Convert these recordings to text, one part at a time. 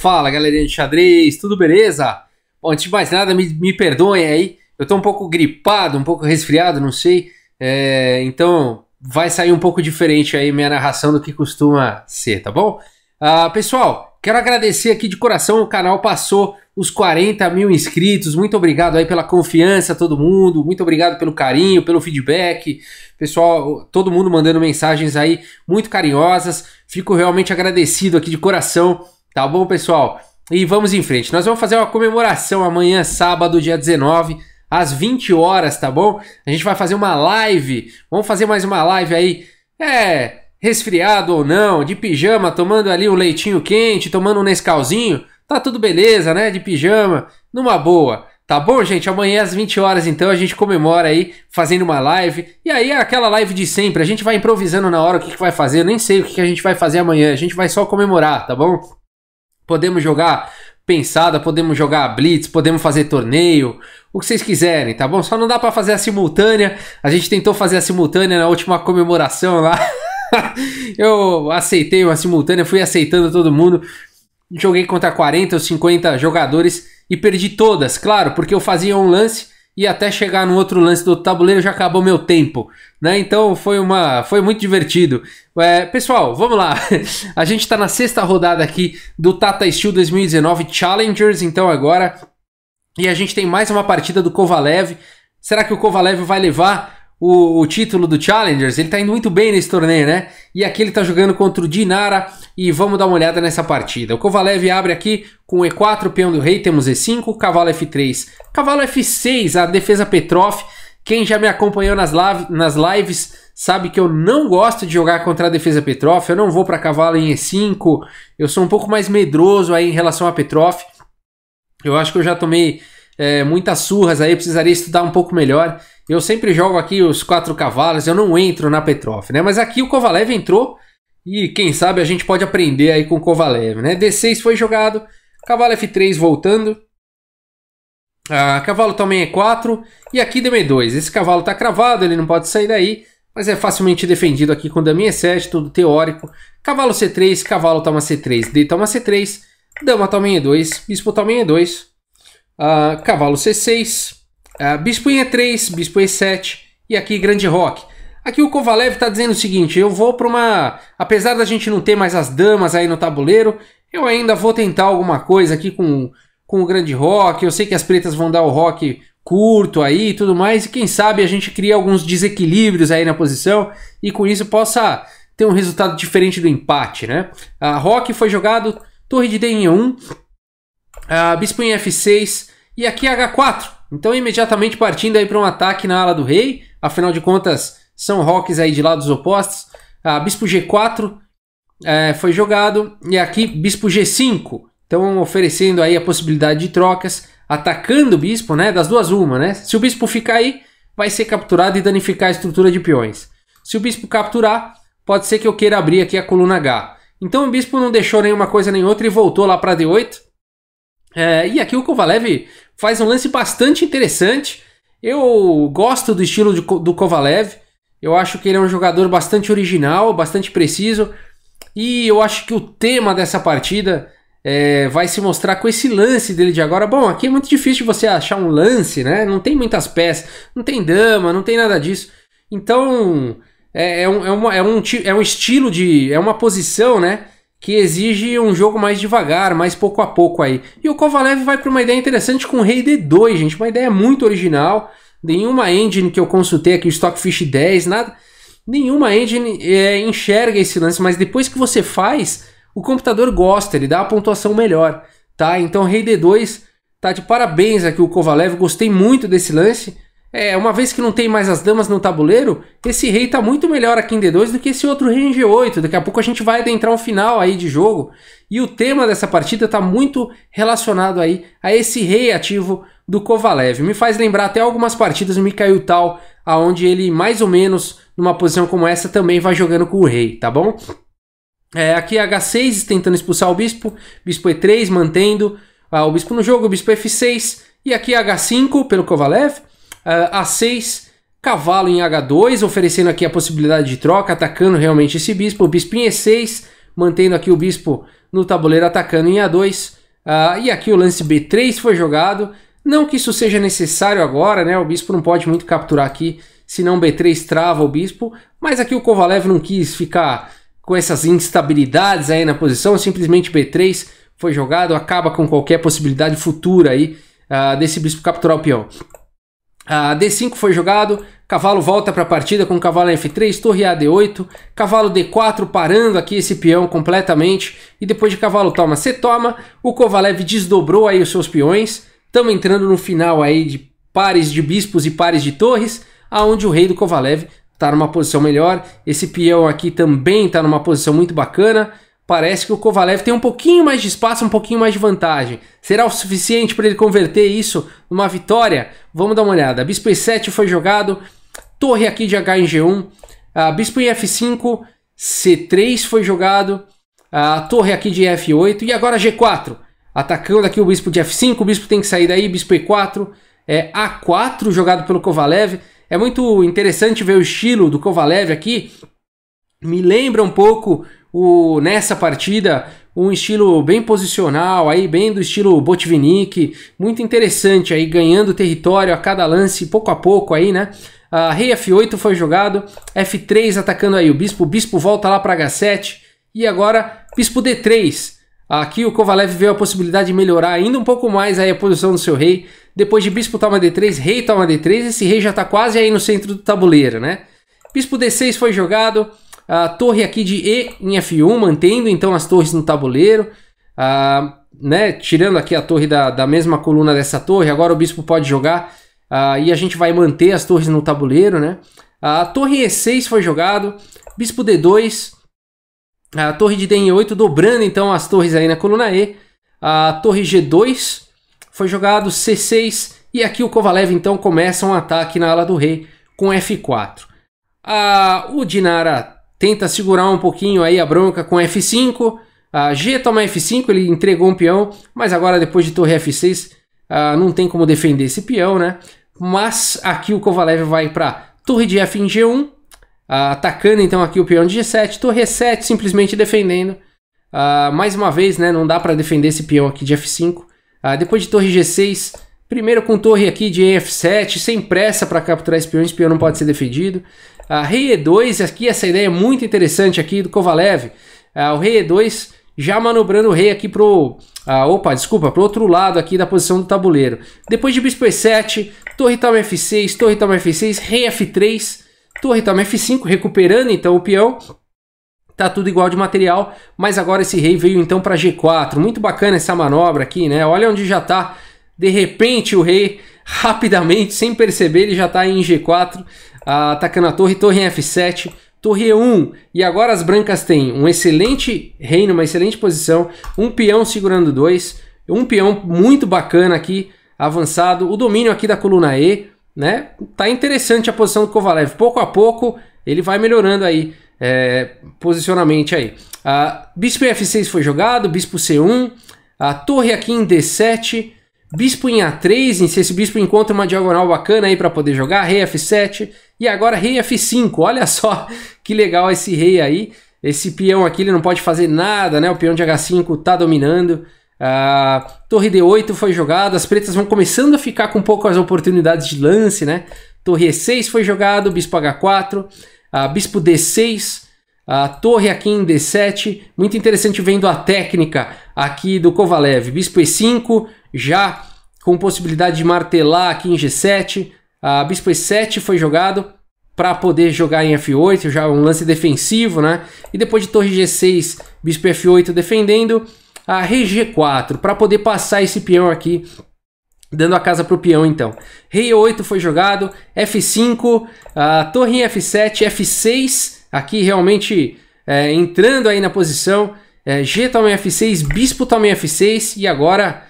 Fala galerinha de xadrez, tudo beleza? Bom, antes de mais nada, me, me perdoem aí, eu tô um pouco gripado, um pouco resfriado, não sei, é, então vai sair um pouco diferente aí minha narração do que costuma ser, tá bom? Ah, pessoal, quero agradecer aqui de coração, o canal passou os 40 mil inscritos, muito obrigado aí pela confiança, todo mundo, muito obrigado pelo carinho, pelo feedback, pessoal, todo mundo mandando mensagens aí muito carinhosas, fico realmente agradecido aqui de coração Tá bom, pessoal? E vamos em frente. Nós vamos fazer uma comemoração amanhã, sábado, dia 19, às 20 horas, tá bom? A gente vai fazer uma live. Vamos fazer mais uma live aí. É, resfriado ou não, de pijama, tomando ali um leitinho quente, tomando um Nescauzinho. Tá tudo beleza, né? De pijama, numa boa. Tá bom, gente? Amanhã às 20 horas, então, a gente comemora aí, fazendo uma live. E aí, aquela live de sempre, a gente vai improvisando na hora o que, que vai fazer. Eu nem sei o que, que a gente vai fazer amanhã, a gente vai só comemorar, tá bom? Podemos jogar pensada, podemos jogar blitz, podemos fazer torneio, o que vocês quiserem, tá bom? Só não dá para fazer a simultânea. A gente tentou fazer a simultânea na última comemoração lá. eu aceitei uma simultânea, fui aceitando todo mundo. Joguei contra 40 ou 50 jogadores e perdi todas, claro, porque eu fazia um lance e até chegar no outro lance do tabuleiro já acabou meu tempo, né? Então foi uma, foi muito divertido. É, pessoal, vamos lá. A gente está na sexta rodada aqui do Tata Steel 2019 Challengers, então agora e a gente tem mais uma partida do Kovalev. Será que o Kovalev vai levar? o, o, título do Challengers, ele tá indo muito bem nesse torneio, né? E aqui ele tá jogando contra o Dinara e vamos dar uma olhada nessa partida. O Kovalev abre aqui com E4, peão do rei, temos E5, cavalo F3, cavalo F6, a defesa Petrov. Quem já me acompanhou nas, live, nas lives sabe que eu não gosto de jogar contra a defesa Petrov, eu não vou para cavalo em E5, eu sou um pouco mais medroso aí em relação a Petrov. Eu acho que eu já tomei é, muitas surras aí, precisaria estudar um pouco melhor. Eu sempre jogo aqui os quatro cavalos, eu não entro na Petrov, né? Mas aqui o Kovalev entrou e quem sabe a gente pode aprender aí com o Kovalev, né? D6 foi jogado, cavalo F3 voltando. Ah, cavalo também é 4 e aqui dm 2 Esse cavalo está cravado, ele não pode sair daí, mas é facilmente defendido aqui com dama E7, tudo teórico. Cavalo C3, cavalo toma C3, D toma C3, dama toma E2, bispo toma E2, ah, cavalo C6, ah, bispo em E3, Bispo E7 e aqui Grande Rock. Aqui o Kovalev está dizendo o seguinte: eu vou para uma. Apesar da gente não ter mais as damas aí no tabuleiro, eu ainda vou tentar alguma coisa aqui com, com o Grande Rock. Eu sei que as pretas vão dar o rock curto aí e tudo mais, e quem sabe a gente cria alguns desequilíbrios aí na posição e com isso possa ter um resultado diferente do empate, né? A ah, rock foi jogado Torre de D em 1, a Bispo em F6 e aqui H4. Então, imediatamente partindo aí para um ataque na ala do rei, afinal de contas, são rocks aí de lados opostos. Ah, bispo G4 é, foi jogado e aqui bispo G5. Então, oferecendo aí a possibilidade de trocas, atacando o bispo, né? Das duas, uma, né? Se o bispo ficar aí, vai ser capturado e danificar a estrutura de peões. Se o bispo capturar, pode ser que eu queira abrir aqui a coluna H. Então o bispo não deixou nenhuma coisa nem outra e voltou lá para D8. É, e aqui o Kovalev faz um lance bastante interessante. Eu gosto do estilo de, do Kovalev. Eu acho que ele é um jogador bastante original, bastante preciso. E eu acho que o tema dessa partida é, vai se mostrar com esse lance dele de agora. Bom, aqui é muito difícil você achar um lance, né? Não tem muitas peças, não tem dama, não tem nada disso. Então, é, é, um, é, uma, é, um, é um estilo de. É uma posição, né? que exige um jogo mais devagar, mais pouco a pouco aí. E o Kovalev vai para uma ideia interessante com o Rei D2, gente, uma ideia muito original. Nenhuma engine que eu consultei aqui, Stockfish 10, nada, nenhuma engine é, enxerga esse lance, mas depois que você faz, o computador gosta, ele dá a pontuação melhor, tá? Então Rei D2 tá de parabéns aqui o Kovalev, gostei muito desse lance. É, uma vez que não tem mais as damas no tabuleiro, esse rei tá muito melhor aqui em D2 do que esse outro rei em G8. Daqui a pouco a gente vai adentrar um final aí de jogo. E o tema dessa partida tá muito relacionado aí a esse rei ativo do Kovalev. Me faz lembrar até algumas partidas do Mikhail Tal, aonde ele mais ou menos numa posição como essa também vai jogando com o rei, tá bom? É, aqui é H6 tentando expulsar o bispo, bispo E3 é mantendo ah, o bispo no jogo, bispo é F6 e aqui H5 pelo Kovalev. A6 cavalo em H2, oferecendo aqui a possibilidade de troca, atacando realmente esse bispo. O bispo é em E6, mantendo aqui o bispo no tabuleiro, atacando em A2. Uh, ah, e aqui o lance B3 foi jogado. Não que isso seja necessário agora, né? O bispo não pode muito capturar aqui, senão B3 trava o bispo. Mas aqui o Kovalev não quis ficar com essas instabilidades aí na posição, simplesmente B3 foi jogado, acaba com qualquer possibilidade futura aí uh, desse bispo capturar o peão. Ah, D5 foi jogado, cavalo volta para a partida com cavalo F3, torre A D8, cavalo D4 parando aqui esse peão completamente e depois de cavalo toma, C toma, o Kovalev desdobrou aí os seus peões, estamos entrando no final aí de pares de bispos e pares de torres, aonde o rei do Kovalev está numa posição melhor, esse peão aqui também está numa posição muito bacana, parece que o Kovalev tem um pouquinho mais de espaço, um pouquinho mais de vantagem. Será o suficiente para ele converter isso numa vitória? Vamos dar uma olhada. Bispo E7 foi jogado, torre aqui de H em G1, uh, Bispo em F5, C3 foi jogado, a uh, torre aqui de F8 e agora G4. Atacando aqui o bispo de F5, o bispo tem que sair daí, bispo E4, é, A4 jogado pelo Kovalev. É muito interessante ver o estilo do Kovalev aqui. Me lembra um pouco o, nessa partida um estilo bem posicional, aí bem do estilo Botvinnik, muito interessante aí ganhando território a cada lance, pouco a pouco aí, né? rei F8 foi jogado, F3 atacando aí o bispo, o bispo volta lá para H7 e agora bispo D3. Aqui o Kovalev vê a possibilidade de melhorar ainda um pouco mais aí a posição do seu rei. Depois de bispo toma D3, rei toma D3, esse rei já está quase aí no centro do tabuleiro, né? Bispo D6 foi jogado, a torre aqui de E em F1, mantendo então as torres no tabuleiro. Ah, né, tirando aqui a torre da, da mesma coluna dessa torre, agora o bispo pode jogar ah, e a gente vai manter as torres no tabuleiro, né? A torre E6 foi jogado, bispo D2, a torre de D em 8 dobrando então as torres aí na coluna E, a torre G2 foi jogado, C6 e aqui o Kovalev então começa um ataque na ala do rei com F4. A, o Dinara tenta segurar um pouquinho aí a bronca com F5. A ah, G toma F5, ele entregou um peão, mas agora depois de torre F6, uh, ah, não tem como defender esse peão, né? Mas aqui o Kovalev vai para torre de F em G1, uh, ah, atacando então aqui o peão de G7, torre E7 simplesmente defendendo. Uh, mais uma vez, né, não dá para defender esse peão aqui de F5. depois de torre G6, primeiro com torre aqui de F7, sem pressa para capturar esse peão, esse peão não pode ser defendido. Uh, rei E2, aqui essa ideia é muito interessante aqui do Kovalev. Uh, o rei E2 já manobrando o rei aqui pro... Ah, opa, desculpa, pro outro lado aqui da posição do tabuleiro. Depois de bispo e7, torre toma f6, torre toma f6, rei f3, torre toma f5, recuperando então o peão. Tá tudo igual de material, mas agora esse rei veio então para g4. Muito bacana essa manobra aqui, né? Olha onde já tá. De repente o rei, rapidamente, sem perceber, ele já está em g4. Ah, atacando a torre, torre em F7, torre E1. E agora as brancas têm um excelente reino, uma excelente posição, um peão segurando dois, um peão muito bacana aqui, avançado, o domínio aqui da coluna E, né? Tá interessante a posição do Kovalev. Pouco a pouco ele vai melhorando aí, é, posicionamento aí. Ah, bispo F6 foi jogado, bispo C1, a torre aqui em D7, Bispo em A3, se esse bispo encontra uma diagonal bacana aí para poder jogar, rei F7 e agora rei F5. Olha só que legal esse rei aí. Esse peão aqui ele não pode fazer nada, né? O peão de H5 tá dominando. Uh, torre D8 foi jogada, as pretas vão começando a ficar com poucas oportunidades de lance, né? Torre E6 foi jogado, bispo H4, uh, ah, bispo D6, a torre aqui em D7, muito interessante vendo a técnica aqui do Kovalev. Bispo E5, já com possibilidade de martelar aqui em G7. A bispo E7 foi jogado para poder jogar em F8, já um lance defensivo, né? E depois de torre G6, bispo F8 defendendo, a rei G4 para poder passar esse peão aqui Dando a casa para o peão, então. Rei 8 foi jogado, F5, a torre em F7, F6 aqui realmente é, entrando aí na posição. É, G toma tá F6, Bispo toma tá F6 e agora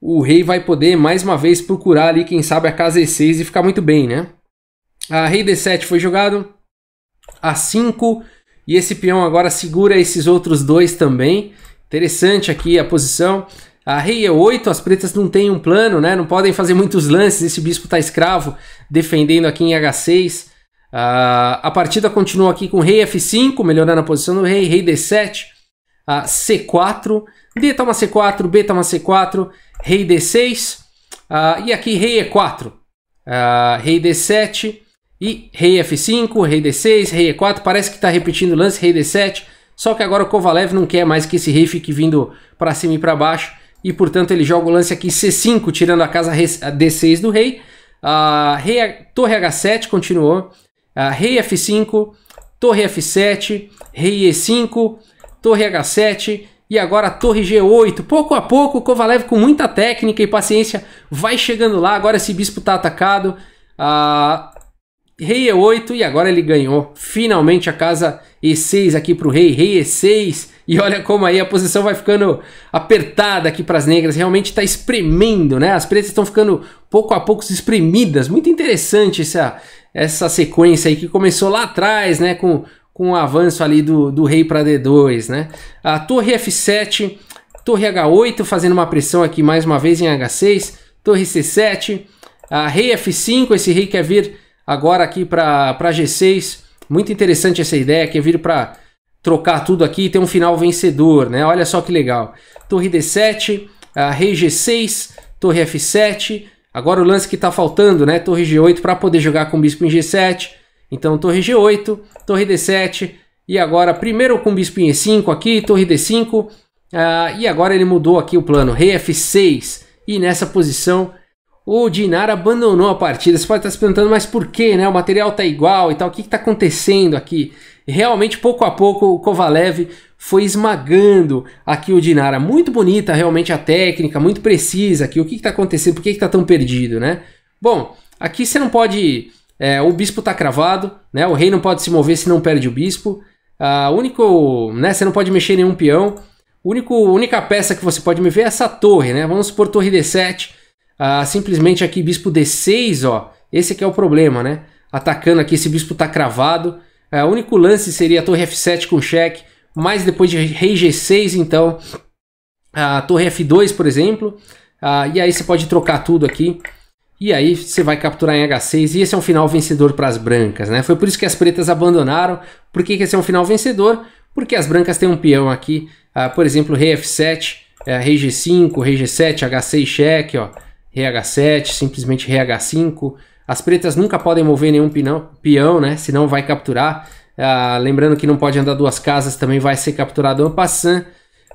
o rei vai poder mais uma vez procurar ali, quem sabe, a casa E6 e ficar muito bem, né? A rei D7 foi jogado, A5 e esse peão agora segura esses outros dois também. Interessante aqui a posição. A rei E8, é as pretas não têm um plano, né? Não podem fazer muitos lances, esse bispo está escravo defendendo aqui em H6. Uh, a partida continua aqui com rei F5, melhorando a posição do rei, rei D7, uh, C4, D toma ah, tá C4, B toma tá C4, rei D6, uh, ah, e aqui rei E4, rei D7 e rei F5, rei D6, rei E4, parece que está repetindo o lance, rei D7, só que agora o Kovalev não quer mais que esse rei fique vindo para cima e para baixo, e portanto ele joga o lance aqui C5, tirando a casa D6 do rei, rei torre H7 continuou, ah, rei F5, torre F7, rei E5, torre H7 e agora torre G8. Pouco a pouco, Kovalev com muita técnica e paciência vai chegando lá. Agora esse bispo está atacado. Ah, rei E8 e agora ele ganhou. Finalmente a casa E6 aqui para o rei, rei E6. E olha como aí a posição vai ficando apertada aqui para as negras. Realmente está espremendo, né? As pretas estão ficando pouco a pouco espremidas. Muito interessante essa, essa sequência aí que começou lá atrás, né, com, com o avanço ali do, do rei para D2, né? A torre F7, torre H8 fazendo uma pressão aqui mais uma vez em H6, torre C7, a rei F5, esse rei quer vir agora aqui para G6. Muito interessante essa ideia, quer vir para trocar tudo aqui e ter um final vencedor, né? Olha só que legal. Torre D7, a rei G6, torre F7, Agora o lance que está faltando, né? Torre G8 para poder jogar com bispo em G7. Então torre G8, torre D7. E agora primeiro com bispo em E5 aqui, torre D5. Uh, ah, e agora ele mudou aqui o plano, rei F6. E nessa posição o Dinar abandonou a partida. Você pode estar se perguntando, mas por quê, né? O material tá igual e tal. O que está acontecendo aqui? realmente pouco a pouco o Kovalev foi esmagando aqui o Dinara. Muito bonita realmente a técnica, muito precisa aqui. O que está acontecendo? Por que está tão perdido, né? Bom, aqui você não pode... É, o bispo está cravado, né? O rei não pode se mover se não perde o bispo. A único, né? Você não pode mexer em nenhum peão. Único, única peça que você pode ver é essa torre, né? Vamos supor torre D7. Ah, simplesmente aqui bispo D6, ó. Esse aqui é o problema, né? Atacando aqui, esse bispo está cravado. É, o único lance seria a torre F7 com cheque, mas depois de rei G6, então, a torre F2, por exemplo. Ah, e aí você pode trocar tudo aqui. E aí você vai capturar em H6 e esse é um final vencedor para as brancas, né? Foi por isso que as pretas abandonaram. Por que, que esse é um final vencedor? Porque as brancas têm um peão aqui, a ah, por exemplo, rei F7, é, rei G5, rei G7, H6 cheque, ó, rei H7, simplesmente rei H5, as pretas nunca podem mover nenhum pinão, peão, né? Senão vai capturar. Ah, lembrando que não pode andar duas casas, também vai ser capturado um passant.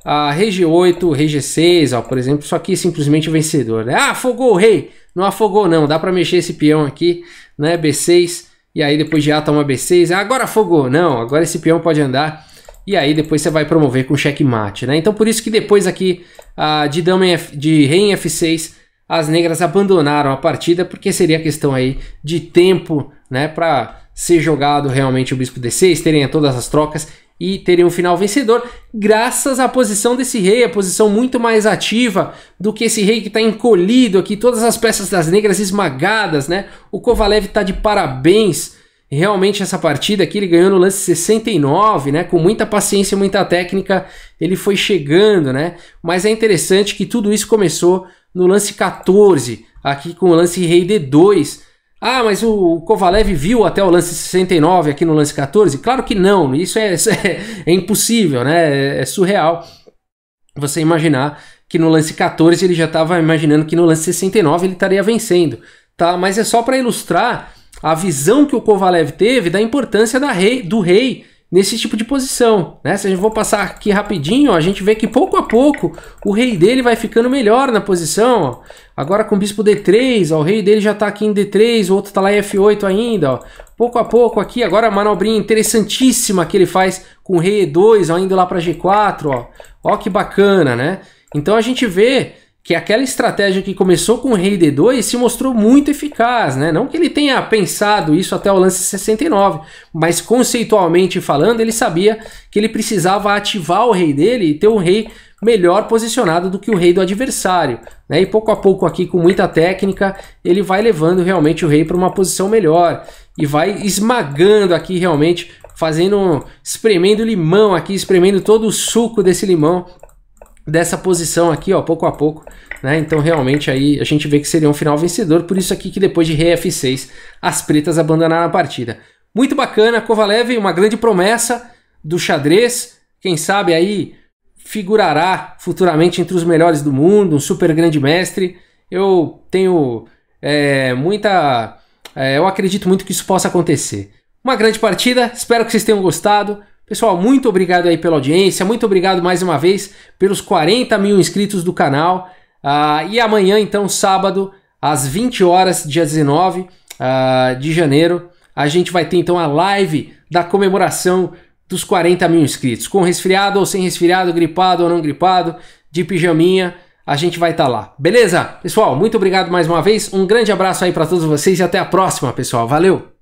Ah, rei G8, rei G6, ó, por exemplo, só que simplesmente vencedor. Né? Ah, afogou o rei! Não afogou não, dá para mexer esse peão aqui, né? B6, e aí depois de A toma B6. Ah, agora afogou! Não, agora esse peão pode andar. E aí depois você vai promover com checkmate, né? Então por isso que depois aqui ah, de, dama em F, de rei em F6 as negras abandonaram a partida porque seria questão aí de tempo, né, para ser jogado realmente o bispo D6, terem todas as trocas e terem um final vencedor, graças à posição desse rei, a posição muito mais ativa do que esse rei que está encolhido aqui, todas as peças das negras esmagadas, né? O Kovalev está de parabéns Realmente essa partida aqui ele ganhou no lance 69, né? Com muita paciência, muita técnica, ele foi chegando, né? Mas é interessante que tudo isso começou no lance 14, aqui com o lance rei D2. Ah, mas o Kovalev viu até o lance 69 aqui no lance 14? Claro que não, isso é, é, é impossível, né? É, é surreal você imaginar que no lance 14 ele já estava imaginando que no lance 69 ele estaria vencendo, tá? Mas é só para ilustrar a visão que o Kovalev teve da importância da rei, do rei nesse tipo de posição. Né? Se a gente for passar aqui rapidinho, ó, a gente vê que pouco a pouco o rei dele vai ficando melhor na posição. Ó. Agora com o bispo D3, ó, o rei dele já está aqui em D3, o outro está lá em F8 ainda. Ó. Pouco a pouco aqui, agora a manobrinha interessantíssima que ele faz com o rei E2, ó, indo lá para G4. Ó. ó que bacana, né? Então a gente vê que aquela estratégia que começou com o rei D2 se mostrou muito eficaz, né? Não que ele tenha pensado isso até o lance 69, mas conceitualmente falando, ele sabia que ele precisava ativar o rei dele e ter o um rei melhor posicionado do que o rei do adversário, né? E pouco a pouco aqui com muita técnica, ele vai levando realmente o rei para uma posição melhor e vai esmagando aqui realmente fazendo espremendo limão aqui, espremendo todo o suco desse limão dessa posição aqui, ó, pouco a pouco, né? Então realmente aí a gente vê que seria um final vencedor, por isso aqui que depois de rei F6 as pretas abandonaram a partida. Muito bacana, Kovalev, uma grande promessa do xadrez, quem sabe aí figurará futuramente entre os melhores do mundo, um super grande mestre. Eu tenho é, muita, é, eu acredito muito que isso possa acontecer. Uma grande partida, espero que vocês tenham gostado. Pessoal, muito obrigado aí pela audiência, muito obrigado mais uma vez pelos 40 mil inscritos do canal. Uh, e amanhã, então, sábado, às 20 horas, dia 19 uh, ah, de janeiro, a gente vai ter então a live da comemoração dos 40 mil inscritos. Com resfriado ou sem resfriado, gripado ou não gripado, de pijaminha, a gente vai estar tá lá. Beleza? Pessoal, muito obrigado mais uma vez. Um grande abraço aí para todos vocês e até a próxima, pessoal. Valeu!